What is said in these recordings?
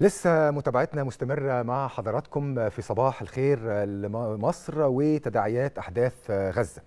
لسه متابعتنا مستمرة مع حضراتكم في صباح الخير لمصر وتداعيات أحداث غزة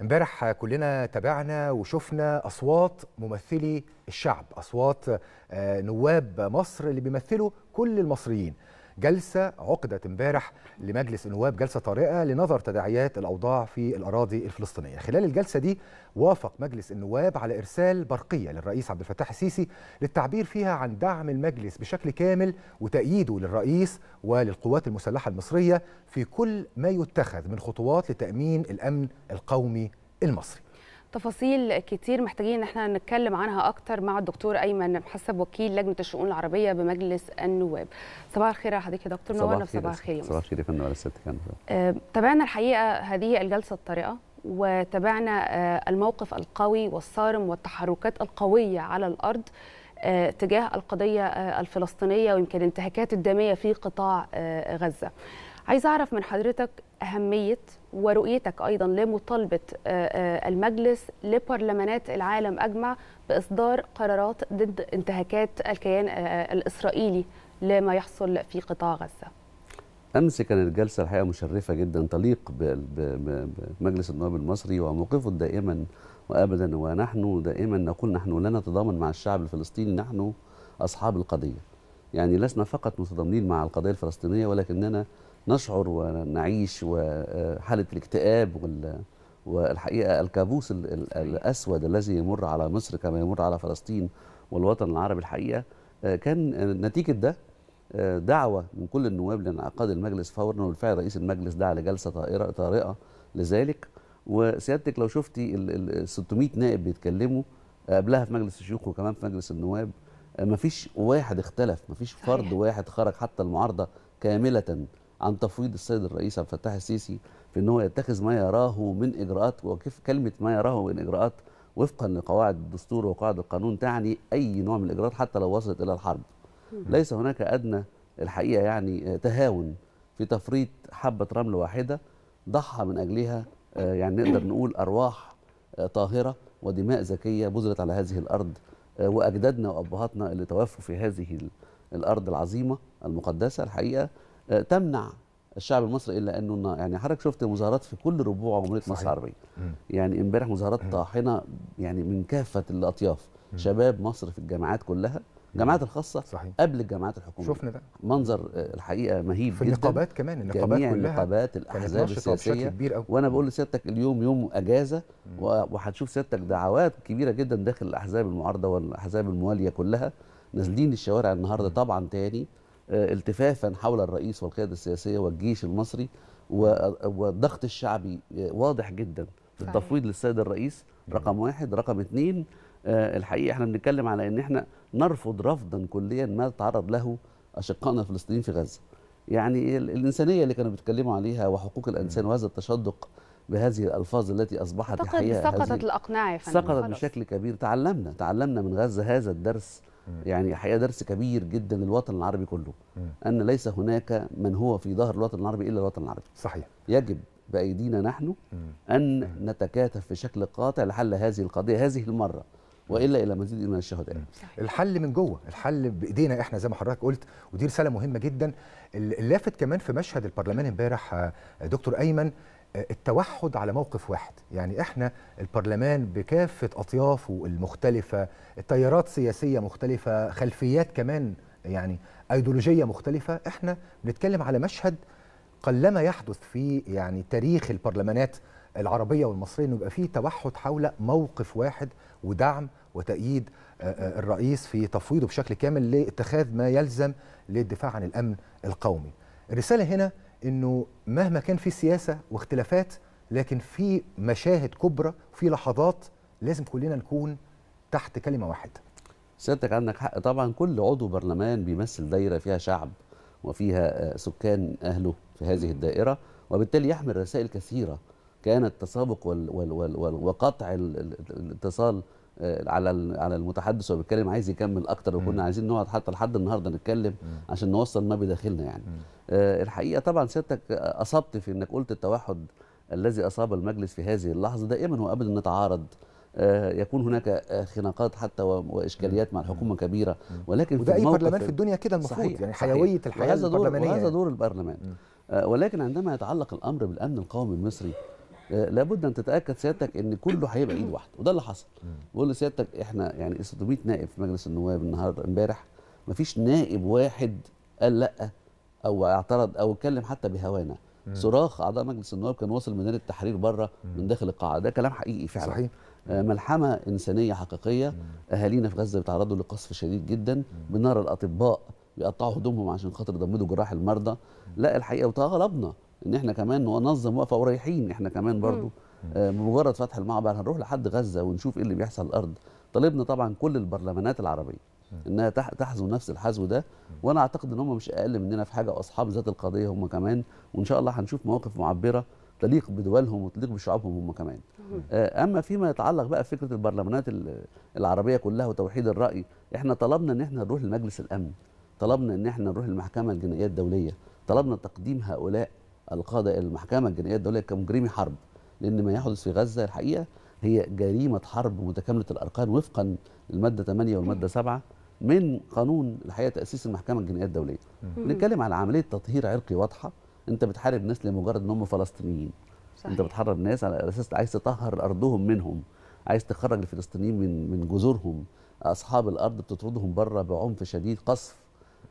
امبارح كلنا تابعنا وشفنا أصوات ممثلي الشعب أصوات آه، نواب مصر اللي بيمثلوا كل المصريين جلسة عقدت امبارح لمجلس النواب جلسة طارئة لنظر تداعيات الأوضاع في الأراضي الفلسطينية خلال الجلسة دي وافق مجلس النواب على إرسال برقية للرئيس عبد الفتاح السيسي للتعبير فيها عن دعم المجلس بشكل كامل وتأييده للرئيس وللقوات المسلحة المصرية في كل ما يتخذ من خطوات لتأمين الأمن القومي المصري تفاصيل كتير محتاجين ان احنا نتكلم عنها اكتر مع الدكتور ايمن حسب وكيل لجنه الشؤون العربيه بمجلس النواب صباح الخير على حضرتك يا دكتور نورنا صباح الخير صباح الخير يا فندم على الست آه، تابعنا الحقيقه هذه الجلسه الطارئه وتابعنا آه، الموقف القوي والصارم والتحركات القويه على الارض آه، تجاه القضيه الفلسطينيه ويمكن الانتهاكات الداميه في قطاع غزه عايز أعرف من حضرتك أهمية ورؤيتك أيضا لمطالبة آه، آه، المجلس لبرلمانات العالم أجمع بإصدار قرارات ضد انتهاكات الكيان آه، الإسرائيلي لما يحصل في قطاع غزة امس كانت جلسه الحقيقه مشرفه جدا تليق بمجلس النواب المصري وموقفه دائما وابدا ونحن دائما نقول نحن لا نتضامن مع الشعب الفلسطيني نحن اصحاب القضيه يعني لسنا فقط متضامنين مع القضيه الفلسطينيه ولكننا نشعر ونعيش وحاله الاكتئاب وال والحقيقه الكابوس الاسود الذي يمر على مصر كما يمر على فلسطين والوطن العربي الحقيقه آه، كان آه، نتيجه ده آه، دعوه من كل النواب لانعقاد المجلس فورا وبالفعل رئيس المجلس دعا لجلسه طائره طارئه لذلك وسيادتك لو شفتي ال 600 نائب بيتكلموا قبلها في مجلس الشيوخ وكمان في مجلس النواب مفيش واحد اختلف مفيش فرد واحد خرج حتى المعارضه كامله عن تفويض السيد الرئيس عبد الفتاح السيسي في ان هو يتخذ ما يراه من اجراءات وكيف كلمه ما يراه من اجراءات وفقا لقواعد الدستور وقواعد القانون تعني اي نوع من الاجراءات حتى لو وصلت الى الحرب. ليس هناك ادنى الحقيقه يعني آه، تهاون في تفريط حبه رمل واحده ضحى من اجلها آه، يعني نقدر نقول ارواح آه، طاهره ودماء ذكيه بذلت على هذه الارض واجدادنا وابهاتنا اللي توفوا في هذه الارض العظيمه المقدسه الحقيقه آه، تمنع الشعب المصري الا انه يعني حضرتك شفت مظاهرات في كل ربوع جمهوريه مصر العربيه يعني امبارح مظاهرات طاحنه يعني من كافه الاطياف شباب مصر في الجامعات كلها الجامعات الخاصه صحيح. قبل الجامعات الحكوميه شفنا ده منظر آه، الحقيقه مهيب في النقابات كمان النقابات جميع كلها النقابات الاحزاب السياسيه كبير أو. وانا بقول لسيادتك اليوم يوم اجازه وهتشوف سيادتك دعوات كبيره جدا داخل الاحزاب المعارضه والاحزاب المواليه كلها نازلين الشوارع النهارده طبعا تاني آه، التفافا حول الرئيس والقيادة السياسية والجيش المصري والضغط الشعبي آه، واضح جدا التفويض للسيد الرئيس رقم واحد رقم اثنين آه، الحقيقة احنا بنتكلم على ان احنا نرفض رفضا كليا ما تعرض له أشقائنا الفلسطينيين في غزة يعني الإنسانية اللي كانوا بيتكلموا عليها وحقوق الإنسان وهذا التشدق بهذه الألفاظ التي أصبحت الحقيقة سقطت الأقناع يا فندم سقطت بشكل كبير تعلمنا تعلمنا من غزة هذا الدرس يعني الحقيقه درس كبير جدا للوطن العربي كله ان ليس هناك من هو في ظهر الوطن العربي الا الوطن العربي صحيح يجب بايدينا نحن ان نتكاتف بشكل قاطع لحل هذه القضيه هذه المره والا الى مزيد من الشهداء الحل من جوه الحل بايدينا احنا زي ما حضرتك قلت ودي رساله مهمه جدا اللافت كمان في مشهد البرلمان امبارح آه، دكتور ايمن التوحد على موقف واحد يعني احنا البرلمان بكافة أطيافه المختلفة التيارات سياسية مختلفة خلفيات كمان يعني أيديولوجية مختلفة احنا بنتكلم على مشهد قلما يحدث في يعني تاريخ البرلمانات العربية والمصرية انه يبقى فيه توحد حول موقف واحد ودعم وتأييد آه، آه، الرئيس في تفويضه بشكل كامل لاتخاذ ما يلزم للدفاع عن الأمن القومي الرسالة هنا انه مهما كان في سياسه واختلافات لكن في مشاهد كبرى وفي لحظات لازم كلنا نكون تحت كلمه واحده سيادتك عندك حق طبعا كل عضو برلمان بيمثل دايره فيها شعب وفيها آه، سكان اهله في هذه الدائره وبالتالي يحمل رسائل كثيره كان التسابق وقطع الاتصال آه، على على المتحدث وهو بيتكلم عايز يكمل اكتر وكنا عايزين نقعد حتى لحد النهارده نتكلم عشان نوصل ما بداخلنا يعني آه، الحقيقه طبعا سيادتك اصبت في انك قلت التوحد الذي اصاب المجلس في هذه اللحظه دائما وابدا نتعارض آه، يكون هناك خناقات حتى واشكاليات مع الحكومه كبيره ولكن وده في اي برلمان في الدنيا كده المفروض صحيح يعني حيويه الحياه البرلمانيه وهذا دور البرلمان ولكن عندما يتعلق الامر بالامن القومي المصري آه، لابد ان تتاكد سيادتك ان كله هيبقى ايد واحده وده اللي حصل بقول لسيادتك احنا يعني 600 نائب في مجلس النواب النهارده امبارح ما فيش نائب واحد قال لا او اعترض او اتكلم حتى بهوانا صراخ اعضاء مجلس النواب كان واصل من التحرير بره من داخل القاعه ده كلام حقيقي فعلا صحيح آه، ملحمه انسانيه حقيقيه اهالينا في غزه بيتعرضوا لقصف شديد جدا بنرى الاطباء بيقطعوا هدومهم عشان خاطر يضمدوا جراح المرضى لا الحقيقه وتغلبنا ان احنا كمان ننظم وقفه ورايحين احنا كمان برضو آه، بمجرد فتح المعبر هنروح لحد غزه ونشوف ايه اللي بيحصل على الارض طالبنا طبعا كل البرلمانات العربيه انها تحذو نفس الحذو ده وانا اعتقد ان هم مش اقل مننا في حاجه واصحاب ذات القضيه هم كمان وان شاء الله هنشوف مواقف معبره تليق بدولهم وتليق بشعوبهم هم كمان آه، اما فيما يتعلق بقى فكره البرلمانات العربيه كلها وتوحيد الراي احنا طلبنا ان احنا نروح لمجلس الامن طلبنا ان احنا نروح للمحكمه الجنائيه الدوليه طلبنا تقديم هؤلاء القاضي المحكمه الجنائيه الدوليه كمجرمي حرب لان ما يحدث في غزه الحقيقه هي جريمه حرب متكامله الاركان وفقا للماده 8 والماده 7 من قانون الحقيقه تاسيس المحكمه الجنائيه الدوليه بنتكلم على عمليه تطهير عرقي واضحه انت بتحارب ناس لمجرد ان هم فلسطينيين صحيح. انت بتحرر ناس على اساس عايز تطهر ارضهم منهم عايز تخرج الفلسطينيين من من جذورهم اصحاب الارض بتطردهم بره بعنف شديد قصف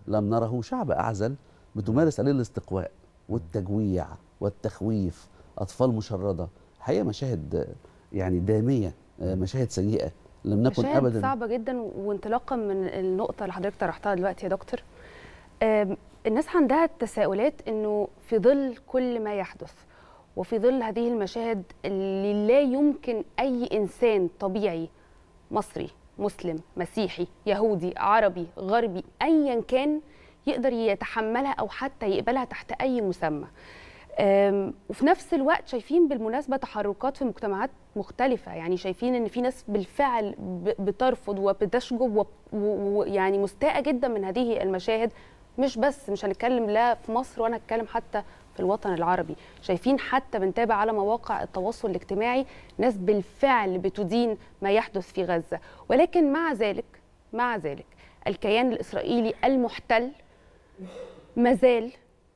لم نره شعب اعزل بتمارس عليه الاستقواء والتجويع والتخويف اطفال مشرده حقيقه مشاهد يعني داميه مشاهد سيئه لم نكن ابدا صعبه جدا وانطلاقا من النقطه اللي حضرتك طرحتها دلوقتي يا دكتور الناس عندها تساؤلات انه في ظل كل ما يحدث وفي ظل هذه المشاهد اللي لا يمكن اي انسان طبيعي مصري مسلم مسيحي يهودي عربي غربي ايا كان يقدر يتحملها او حتى يقبلها تحت اي مسمى وفي نفس الوقت شايفين بالمناسبه تحركات في مجتمعات مختلفه يعني شايفين ان في ناس بالفعل بترفض وبتشجب ويعني مستاءه جدا من هذه المشاهد مش بس مش هنتكلم لا في مصر وأنا أتكلم حتى في الوطن العربي شايفين حتى بنتابع على مواقع التواصل الاجتماعي ناس بالفعل بتدين ما يحدث في غزة ولكن مع ذلك مع ذلك الكيان الإسرائيلي المحتل مازال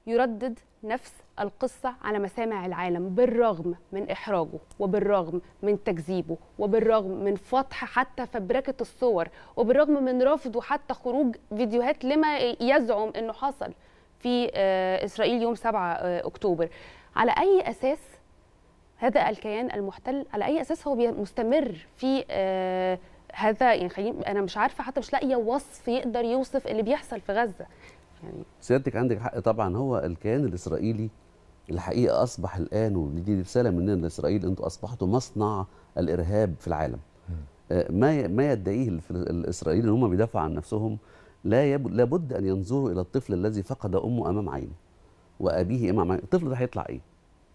يردد نفس القصة على مسامع العالم بالرغم من إحراجه وبالرغم من تكذيبه وبالرغم من فتح حتى فبركة الصور وبالرغم من رفضه حتى خروج فيديوهات لما يزعم أنه حصل في آه، إسرائيل يوم 7 آه، أكتوبر على أي أساس هذا الكيان المحتل على أي أساس هو مستمر في آه، هذا يعني خليني أنا مش عارفة حتى مش لاقية وصف يقدر يوصف اللي بيحصل في غزة يعني سيادتك عندك حق طبعا هو الكيان الاسرائيلي الحقيقه اصبح الان ودي رساله مننا لاسرائيل انتوا اصبحتوا مصنع الارهاب في العالم. آه، ما ما يدعيه الاسرائيلي ان هم بيدافعوا عن نفسهم لا لابد ان ينظروا الى الطفل الذي فقد امه امام عينه وابيه امام عينه، الطفل ده هيطلع ايه؟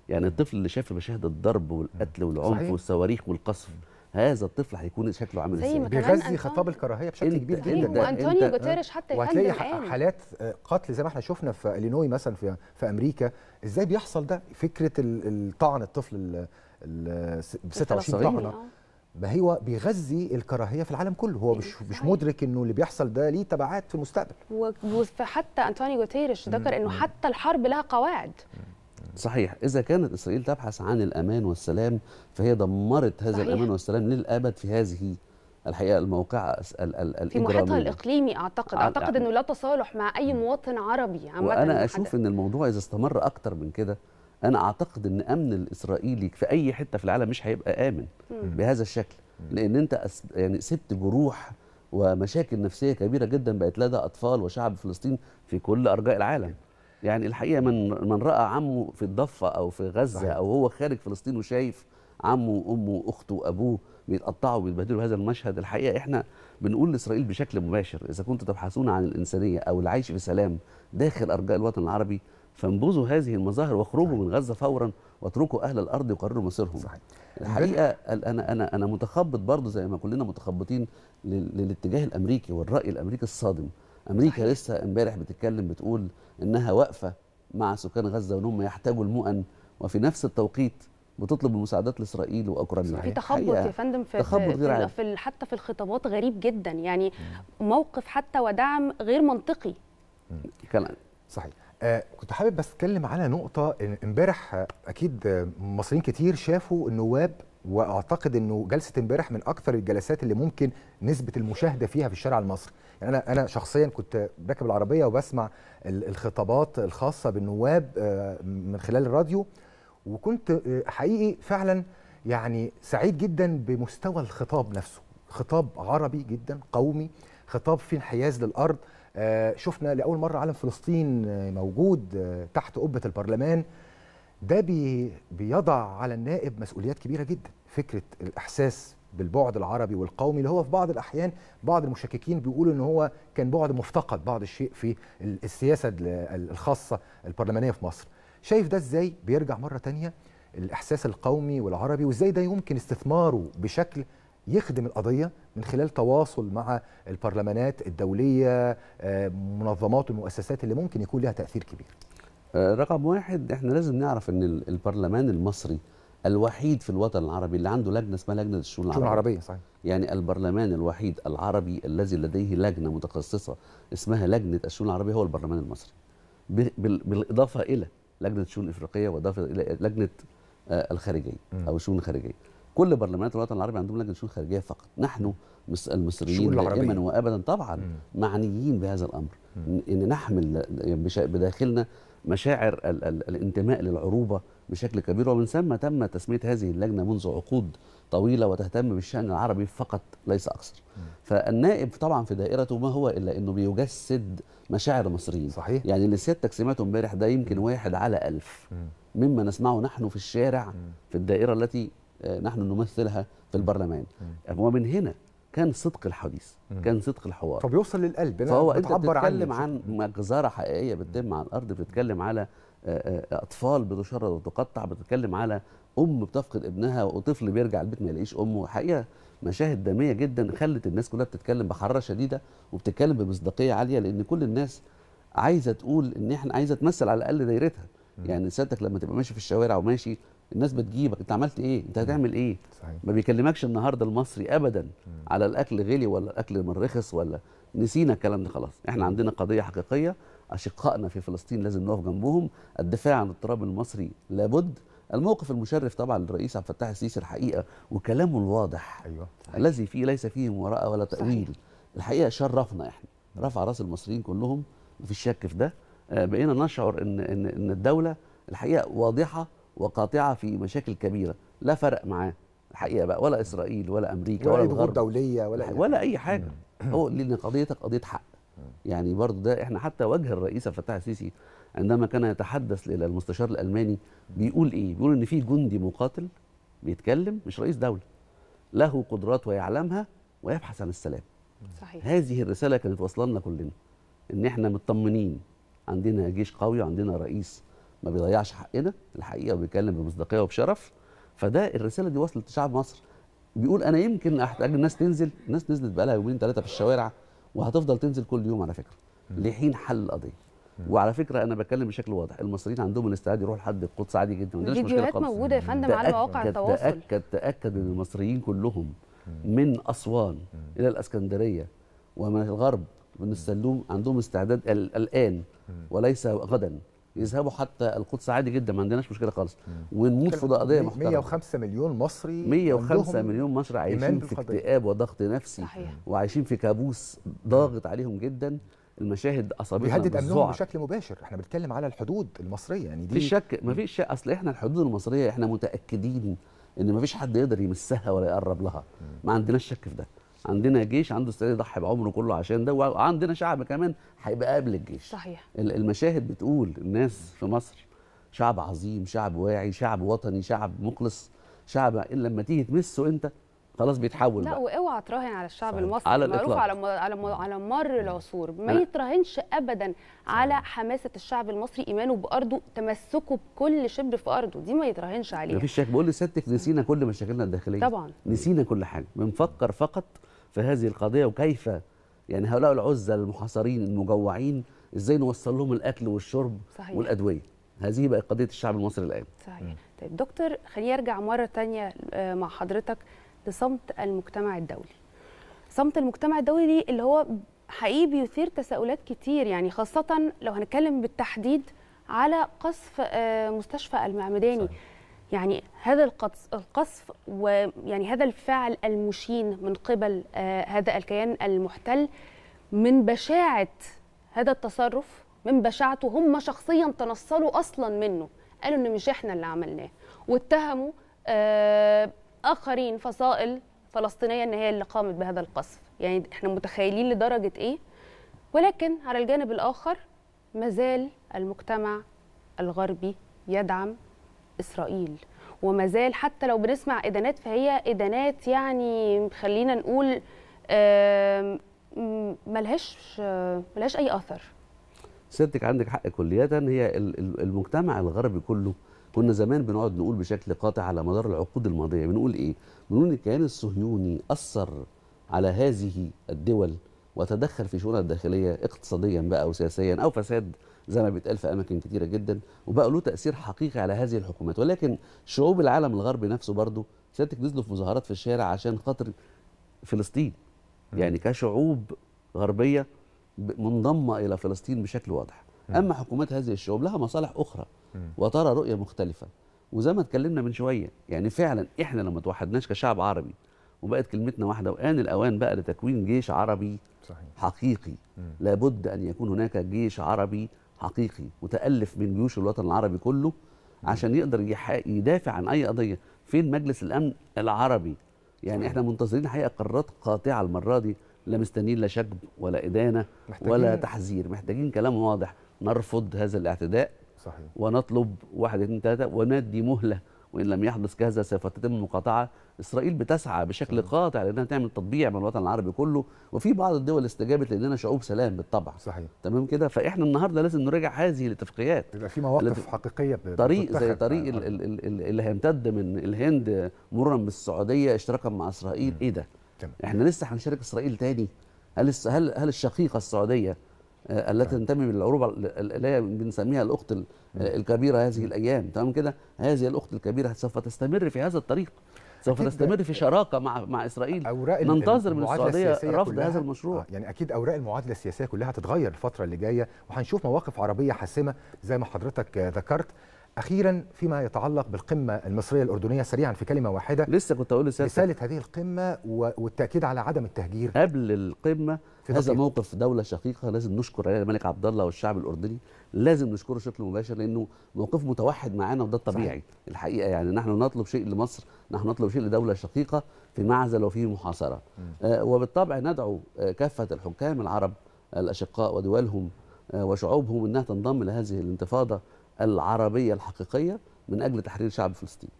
يعني الطفل اللي شاف مشاهد الضرب والقتل والعنف والصواريخ والقصف هذا الطفل هيكون شكله عامل ازاي بيغذي خطاب الكراهيه بشكل كبير جدا وانطونيو جوتيريش حتى وهتلاقي حالات آه، قتل زي ما احنا شفنا في الينوي مثلا في, في امريكا ازاي بيحصل ده فكره الطعن الطفل ال 26 طعنه آه. ما هو بيغذي الكراهيه في العالم كله هو مش مش مدرك انه اللي بيحصل ده ليه تبعات في المستقبل وحتى انطونيو جوتيريش ذكر انه حتى الحرب لها قواعد صحيح إذا كانت إسرائيل تبحث عن الأمان والسلام فهي دمرت هذا صحيح. الأمان والسلام للأبد في هذه الحقيقه الموقعه ال في محيطها الاقليمي اعتقد اعتقد انه لا تصالح مع اي مواطن عربي عامه وانا اشوف ان الموضوع اذا استمر اكتر من كده انا اعتقد ان امن الاسرائيلي في اي حته في العالم مش هيبقى امن مم. بهذا الشكل لان انت أس... يعني سبت جروح ومشاكل نفسيه كبيره جدا بقت لدى اطفال وشعب فلسطين في كل ارجاء العالم يعني الحقيقه من من راى عمه في الضفه او في غزه صحيح. او هو خارج فلسطين وشايف عمه وامه واخته وابوه بيتقطعوا وبيتبهدلوا هذا المشهد الحقيقه احنا بنقول لاسرائيل بشكل مباشر اذا كنتم تبحثون عن الانسانيه او العيش في سلام داخل ارجاء الوطن العربي فانبذوا هذه المظاهر واخرجوا من غزه فورا واتركوا اهل الارض يقرروا مصيرهم صحيح. الحقيقه انا انا انا متخبط برضه زي ما كلنا متخبطين للاتجاه الامريكي والراي الامريكي الصادم امريكا صحيح. لسه امبارح بتتكلم بتقول انها واقفه مع سكان غزه وان هم يحتاجوا المؤن وفي نفس التوقيت بتطلب المساعدات لاسرائيل واوكرانيا في تخبط يا فندم في تخبط في, غير في حتى في الخطابات غريب جدا يعني موقف حتى ودعم غير منطقي كلام صحيح آه كنت حابب بس اتكلم على نقطه امبارح اكيد مصريين كتير شافوا النواب واعتقد انه جلسه امبارح من اكثر الجلسات اللي ممكن نسبه المشاهده فيها في الشارع المصري يعني انا انا شخصيا كنت راكب العربيه وبسمع الخطابات الخاصه بالنواب آه، من خلال الراديو وكنت آه، حقيقي فعلا يعني سعيد جدا بمستوى الخطاب نفسه خطاب عربي جدا قومي خطاب في انحياز للارض آه، شفنا لاول مره علم فلسطين موجود تحت قبه البرلمان ده بي بيضع على النائب مسؤوليات كبيره جدا فكره الاحساس بالبعد العربي والقومي اللي هو في بعض الاحيان بعض المشككين بيقولوا ان هو كان بعد مفتقد بعض الشيء في السياسه الخاصه البرلمانيه في مصر شايف ده ازاي بيرجع مره تانية الاحساس القومي والعربي وازاي ده يمكن استثماره بشكل يخدم القضيه من خلال تواصل مع البرلمانات الدوليه آه، منظمات والمؤسسات اللي ممكن يكون لها تاثير كبير آه، رقم واحد احنا لازم نعرف ان البرلمان المصري الوحيد في الوطن العربي اللي عنده لجنه اسمها لجنه الشؤون العربيه العربيه صحيح يعني البرلمان الوحيد العربي الذي لديه لجنه متخصصه اسمها لجنه الشؤون العربيه هو البرلمان المصري بالاضافه الى لجنه الشؤون الافريقيه واضافه الى لجنه آه، الخارجيه او الشؤون الخارجيه كل برلمانات الوطن العربي عندهم لجنه شؤون خارجيه فقط نحن المصريين دائما وابدا طبعا مم. معنيين بهذا الامر مم. ان نحمل يعني بداخلنا مشاعر ال ال الانتماء للعروبه بشكل كبير ومن ثم تم تسميه هذه اللجنه منذ عقود طويله وتهتم بالشان العربي فقط ليس اكثر. فالنائب طبعا في دائرته ما هو الا انه بيجسد مشاعر المصريين. صحيح. يعني اللي سيادتك سمعته امبارح ده يمكن واحد على ألف مم. مما نسمعه نحن في الشارع مم. في الدائره التي آه، نحن نمثلها في البرلمان. ومن هنا كان صدق الحديث كان صدق الحوار فبيوصل للقلب فهو انت بتتكلم عن مجزره حقيقيه بتتم على الارض بتتكلم على آه، آه، اطفال بتشرد وتقطع بتتكلم على ام بتفقد ابنها وطفل بيرجع البيت ما يلاقيش امه حقيقه مشاهد دميه جدا خلت الناس كلها بتتكلم بحراره شديده وبتتكلم بمصداقيه عاليه لان كل الناس عايزه تقول ان احنا عايزه تمثل على الاقل دايرتها يعني سيادتك لما تبقى ماشي في الشوارع وماشي الناس بتجيبك انت عملت ايه انت هتعمل ايه صحيح. ما بيكلمكش النهارده المصري ابدا م. على الاكل غلي ولا الاكل رخص ولا نسينا الكلام ده خلاص احنا عندنا قضيه حقيقيه اشقائنا في فلسطين لازم نقف جنبهم الدفاع عن التراب المصري لابد الموقف المشرف طبعا للرئيس عبد الفتاح السيسي الحقيقه وكلامه الواضح أيوة. الذي فيه ليس فيه مراءه ولا تاويل صحيح. الحقيقه شرفنا احنا رفع راس المصريين كلهم مفيش شك في ده آه، بقينا نشعر ان ان ان الدوله الحقيقه واضحه وقاطعه في مشاكل كبيره لا فرق معاه الحقيقه بقى ولا اسرائيل ولا امريكا ولا, ضغوط دوليه ولا ولا اي حاجه هو لان قضيتك قضيه حق يعني برضه ده احنا حتى وجه الرئيس الفتاح السيسي عندما كان يتحدث الى المستشار الالماني بيقول ايه؟ بيقول ان في جندي مقاتل بيتكلم مش رئيس دوله له قدرات ويعلمها ويبحث عن السلام. صحيح هذه الرساله كانت واصله لنا كلنا ان احنا مطمنين عندنا جيش قوي عندنا رئيس ما بيضيعش حقنا الحقيقه وبيتكلم بمصداقيه وبشرف فده الرساله دي وصلت لشعب مصر بيقول انا يمكن احتاج الناس تنزل الناس نزلت بقى لها يومين ثلاثه في الشوارع وهتفضل تنزل كل يوم على فكره لحين حل القضيه وعلى فكره انا بتكلم بشكل واضح المصريين عندهم الاستعداد يروحوا لحد القدس عادي جدا مفيش مشكله خالص موجوده يا فندم على مواقع التواصل تاكد تاكد ان المصريين كلهم من اسوان الى الاسكندريه ومن الغرب من السلوم عندهم استعداد الان وليس غدا يذهبوا حتى القدس عادي جدا ما عندناش مشكله خالص ونموت في قضيه محترمه 105 مليون مصري 105 مليون مصري عايشين في اكتئاب وضغط نفسي صحيح. وعايشين في كابوس ضاغط عليهم جدا المشاهد اصابتنا بيهدد امنهم بشكل مباشر احنا بنتكلم على الحدود المصريه يعني دي في شك ما فيش شك اصل احنا الحدود المصريه احنا متاكدين ان ما فيش حد يقدر يمسها ولا يقرب لها ما عندناش شك في ده عندنا جيش عنده استعداد يضحي بعمره كله عشان ده وعندنا شعب كمان هيبقى قبل الجيش صحيح المشاهد بتقول الناس في مصر شعب عظيم شعب واعي شعب وطني شعب مخلص شعب إن لما تيجي تمسه انت خلاص بيتحول لا بقى. واوعى تراهن على الشعب صحيح. المصري على الاطلاق على على على مر العصور ما يتراهنش ابدا صحيح. على حماسه الشعب المصري ايمانه بارضه تمسكه بكل شبر في ارضه دي ما يتراهنش عليها مفيش شك بقول لسيادتك نسينا كل مشاكلنا الداخليه طبعا نسينا كل حاجه بنفكر فقط في هذه القضية وكيف يعني هؤلاء العزة المحاصرين المجوعين ازاي نوصل لهم الاكل والشرب صحيح. والادويه هذه بقت قضيه الشعب المصري الان صحيح طيب دكتور خليني ارجع مره تانية آه، مع حضرتك لصمت المجتمع الدولي صمت المجتمع الدولي اللي هو حقيقي بيثير تساؤلات كتير يعني خاصه لو هنتكلم بالتحديد على قصف آه، مستشفى المعمداني صحيح. يعني هذا القصف, القصف ويعني هذا الفعل المشين من قبل آه، هذا الكيان المحتل من بشاعة هذا التصرف من بشاعته هم شخصيا تنصلوا أصلا منه قالوا إن مش إحنا اللي عملناه واتهموا آه، آخرين فصائل فلسطينية إن هي اللي قامت بهذا القصف يعني إحنا متخيلين لدرجة إيه ولكن على الجانب الآخر مازال المجتمع الغربي يدعم اسرائيل وما زال حتى لو بنسمع ادانات فهي ادانات يعني خلينا نقول ملهاش ملهاش اي اثر سيادتك عندك حق كليا هي المجتمع الغربي كله كنا زمان بنقعد نقول بشكل قاطع على مدار العقود الماضية بنقول إيه؟ بنقول إن الكيان الصهيوني أثر على هذه الدول وتدخل في شؤونها الداخلية اقتصاديا بقى وسياسيا أو فساد زي ما بيتقال في اماكن كتيره جدا وبقى له تاثير حقيقي على هذه الحكومات ولكن شعوب العالم الغربي نفسه برضه سيادتك نزلوا في مظاهرات في الشارع عشان خاطر فلسطين يعني كشعوب غربيه منضمه الى فلسطين بشكل واضح اما حكومات هذه الشعوب لها مصالح اخرى وترى رؤيه مختلفه وزي ما اتكلمنا من شويه يعني فعلا احنا لما توحدناش كشعب عربي وبقت كلمتنا واحده وان الاوان بقى لتكوين جيش عربي صحيح. حقيقي مم. لابد ان يكون هناك جيش عربي حقيقي متالف من جيوش الوطن العربي كله عشان يقدر يدافع عن اي قضيه فين مجلس الامن العربي يعني احنا منتظرين حقيقه قرارات قاطعه المره دي لا مستنيين لا شجب ولا ادانه ولا تحذير محتاجين كلام واضح نرفض هذا الاعتداء صحيح. ونطلب واحد اثنين ثلاثه وندي مهله وان لم يحدث كذا سوف تتم المقاطعه اسرائيل بتسعى بشكل قاطع لانها تعمل تطبيع من الوطن العربي كله وفي بعض الدول استجابت لاننا شعوب سلام بالطبع صحيح تمام كده فاحنا النهارده لازم نراجع هذه الاتفاقيات يبقى في مواقف حقيقيه طريق زي طريق ال اللي هيمتد من الهند مرورا بالسعوديه اشتراكا مع اسرائيل م. ايه ده تمام. احنا لسه هنشارك اسرائيل تاني هل هل هل الشقيقه السعوديه آه، التي نعم. تنتمي للعروبه اللي هي بنسميها الاخت الكبيره هذه الايام تمام كده هذه الاخت الكبيره سوف تستمر في هذا الطريق سوف تستمر في شراكه مع مع اسرائيل أوراق ننتظر من السعوديه رفض هذا المشروع آه، يعني اكيد اوراق المعادله السياسيه كلها هتتغير الفتره اللي جايه وهنشوف مواقف عربيه حاسمه زي ما حضرتك ذكرت اخيرا فيما يتعلق بالقمه المصريه الاردنيه سريعا في كلمه واحده لسه كنت اقول لسيادتك رساله هذه القمه والتاكيد على عدم التهجير قبل القمه هذا دقيقة. موقف دوله شقيقه لازم نشكر عليه الملك عبد الله والشعب الاردني لازم نشكره بشكل مباشر لانه موقف متوحد معانا وده الطبيعي صحيح. الحقيقه يعني نحن نطلب شيء لمصر نحن نطلب شيء لدوله شقيقه في معزل وفي محاصره آه وبالطبع ندعو آه، كافه الحكام العرب الاشقاء ودولهم آه، وشعوبهم انها تنضم لهذه الانتفاضه العربيه الحقيقيه من اجل تحرير شعب فلسطين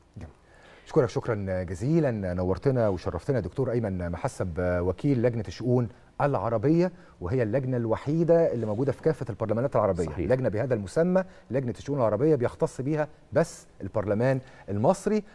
اشكرك شكرا جزيلا نورتنا وشرفتنا دكتور ايمن محسب وكيل لجنه الشؤون العربيه وهي اللجنه الوحيده اللي موجوده في كافه البرلمانات العربيه صحيح. لجنه بهذا المسمى لجنه الشؤون العربيه بيختص بيها بس البرلمان المصري